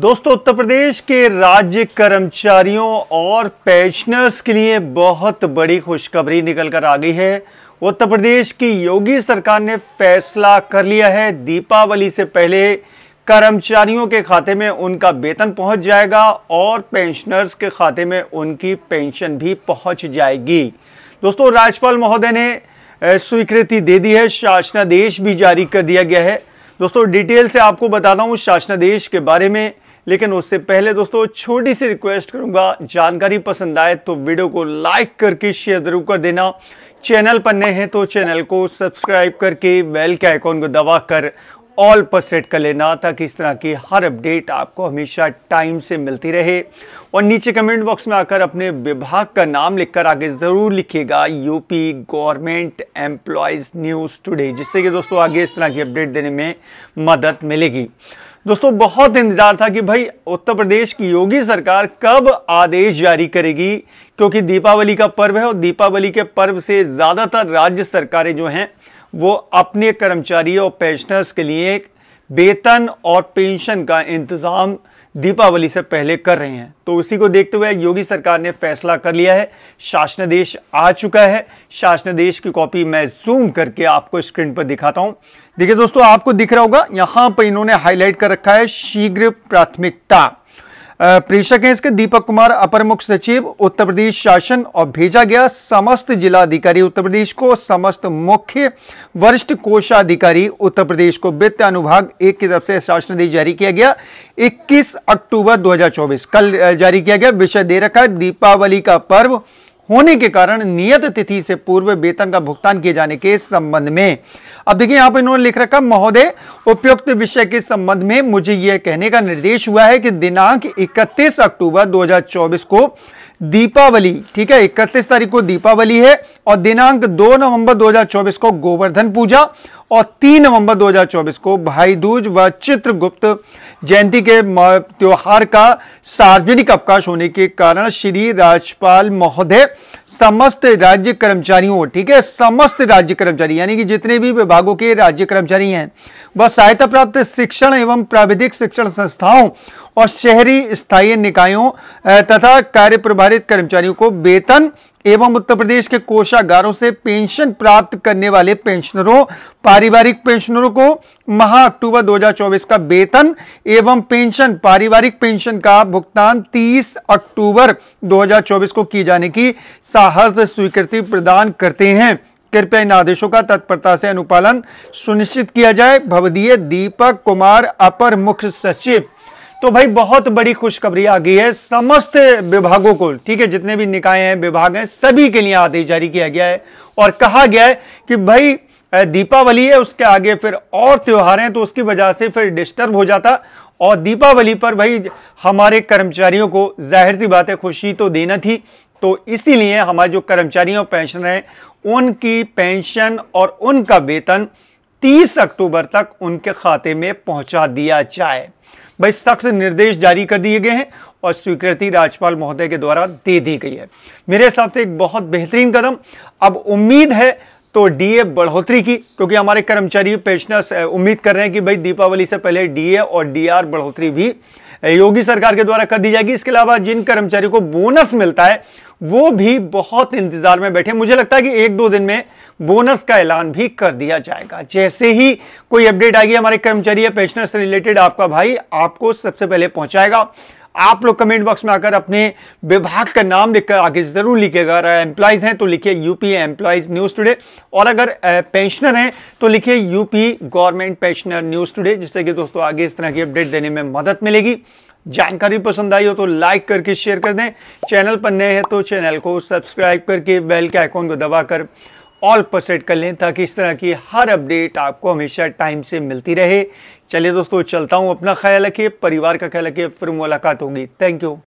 दोस्तों उत्तर प्रदेश के राज्य कर्मचारियों और पेंशनर्स के लिए बहुत बड़ी खुशखबरी निकल कर आ गई है उत्तर प्रदेश की योगी सरकार ने फैसला कर लिया है दीपावली से पहले कर्मचारियों के खाते में उनका वेतन पहुंच जाएगा और पेंशनर्स के खाते में उनकी पेंशन भी पहुंच जाएगी दोस्तों राज्यपाल महोदय ने स्वीकृति दे दी है शासनादेश भी जारी कर दिया गया है दोस्तों डिटेल से आपको बताता हूँ शासनादेश के बारे में लेकिन उससे पहले दोस्तों छोटी सी रिक्वेस्ट करूंगा जानकारी पसंद आए तो वीडियो को लाइक करके शेयर ज़रूर कर देना चैनल पर नए हैं तो चैनल को सब्सक्राइब करके बेल के आइकॉन को दबा कर ऑल पर सेट कर लेना ताकि इस तरह की हर अपडेट आपको हमेशा टाइम से मिलती रहे और नीचे कमेंट बॉक्स में आकर अपने विभाग का नाम लिखकर आगे ज़रूर लिखिएगा UP government employees news today जिससे कि दोस्तों आगे इस तरह की अपडेट देने में मदद मिलेगी दोस्तों बहुत इंतजार था कि भाई उत्तर प्रदेश की योगी सरकार कब आदेश जारी करेगी क्योंकि दीपावली का पर्व है और दीपावली के पर्व से ज़्यादातर राज्य सरकारें जो हैं वो अपने कर्मचारियों और पेंशनर्स के लिए वेतन और पेंशन का इंतज़ाम दीपावली से पहले कर रहे हैं तो उसी को देखते हुए योगी सरकार ने फैसला कर लिया है शासनादेश आ चुका है शासनादेश की कॉपी मैं जूम करके आपको स्क्रीन पर दिखाता हूं देखिए दोस्तों आपको दिख रहा होगा यहां पर इन्होंने हाईलाइट कर रखा है शीघ्र प्राथमिकता प्रेषक हैं इसके दीपक कुमार अपर मुख्य सचिव उत्तर प्रदेश शासन और भेजा गया समस्त जिलाधिकारी उत्तर प्रदेश को समस्त मुख्य वरिष्ठ कोषाधिकारी उत्तर प्रदेश को वित्त अनुभाग एक की तरफ से शासनादेश जारी किया गया 21 अक्टूबर 2024 कल जारी किया गया विषय दे रखा दीपावली का पर्व होने के कारण नियत तिथि से पूर्व वेतन का भुगतान किए जाने के संबंध में अब देखिए यहां पर इन्होंने लिख रखा महोदय उपयुक्त विषय के संबंध में मुझे यह कहने का निर्देश हुआ है कि दिनांक 31 अक्टूबर 2024 को दीपावली ठीक है 31 तारीख को दीपावली है और दिनांक 2 नवंबर 2024 को गोवर्धन पूजा और 3 नवंबर 2024 को भाई दूज व चित्रगुप्त जयंती के त्यौहार का सार्वजनिक अवकाश होने के कारण श्री राजपाल महोदय समस्त राज्य कर्मचारियों ठीक है समस्त राज्य कर्मचारी यानी कि जितने भी विभागों के राज्य कर्मचारी हैं वह सहायता प्राप्त शिक्षण एवं प्राविधिक शिक्षण संस्थाओं और शहरी स्थायी निकायों तथा कार्य प्रभारित कर्मचारियों को वेतन एवं उत्तर प्रदेश के कोषागारों से पेंशन प्राप्त करने वाले पेंशनरों पारिवारिक पेंशनरों को महा अक्टूबर 2024 का वेतन एवं पेंशन पारिवारिक पेंशन का भुगतान 30 अक्टूबर 2024 को किए जाने की का हर्ज स्वीकृति प्रदान करते हैं कृपया इन आदेशों का तत्परता से अनुपालन सुनिश्चित किया जाए भवदीय दीपक कुमार अपर मुख्य सचिव तो भाई बहुत बड़ी खुशखबरी आ गई है समस्त विभागों को ठीक है जितने भी निकाय हैं विभाग हैं सभी के लिए आदेश जारी किया गया है और कहा गया है कि भाई दीपावली है उसके आगे फिर और त्यौहार हैं तो उसकी वजह से फिर डिस्टर्ब हो जाता और दीपावली पर भाई हमारे कर्मचारियों को जाहिर सी बात है खुशी तो देना थी तो इसीलिए हमारे जो कर्मचारियों पेंशन है उनकी पेंशन और उनका वेतन 30 अक्टूबर तक उनके खाते में पहुंचा दिया जाए भाई सख्त निर्देश जारी कर दिए गए हैं और स्वीकृति राज्यपाल महोदय के द्वारा दे दी गई है मेरे हिसाब से एक बहुत बेहतरीन कदम अब उम्मीद है तो डीए बढ़ोतरी की क्योंकि हमारे कर्मचारी पेंशनर्स उम्मीद कर रहे हैं कि भाई दीपावली से पहले डीए और डीआर बढ़ोतरी भी योगी सरकार के द्वारा कर दी जाएगी इसके अलावा जिन कर्मचारियों को बोनस मिलता है वो भी बहुत इंतजार में बैठे मुझे लगता है कि एक दो दिन में बोनस का ऐलान भी कर दिया जाएगा जैसे ही कोई अपडेट आएगी हमारे कर्मचारी या पेंशनर से रिलेटेड आपका भाई आपको सबसे पहले पहुंचाएगा आप लोग कमेंट बॉक्स में आकर अपने विभाग का नाम लिखकर आगे ज़रूर लिखिएगा अगर एम्प्लॉयज़ हैं तो लिखिए यूपी एम्प्लॉयज़ न्यूज़ टुडे और अगर पेंशनर हैं तो लिखिए UP government pensioner news today जिससे कि दोस्तों आगे इस तरह की अपडेट देने में मदद मिलेगी जानकारी पसंद आई हो तो लाइक करके शेयर कर दें चैनल पर नए हैं तो चैनल को सब्सक्राइब करके बेल के आइकॉन को दबाकर ऑल पर सेट कर लें ताकि इस तरह की हर अपडेट आपको हमेशा टाइम से मिलती रहे चलिए दोस्तों चलता हूँ अपना ख्याल रखिए परिवार का ख्याल रखिए फिर मुलाकात होगी थैंक यू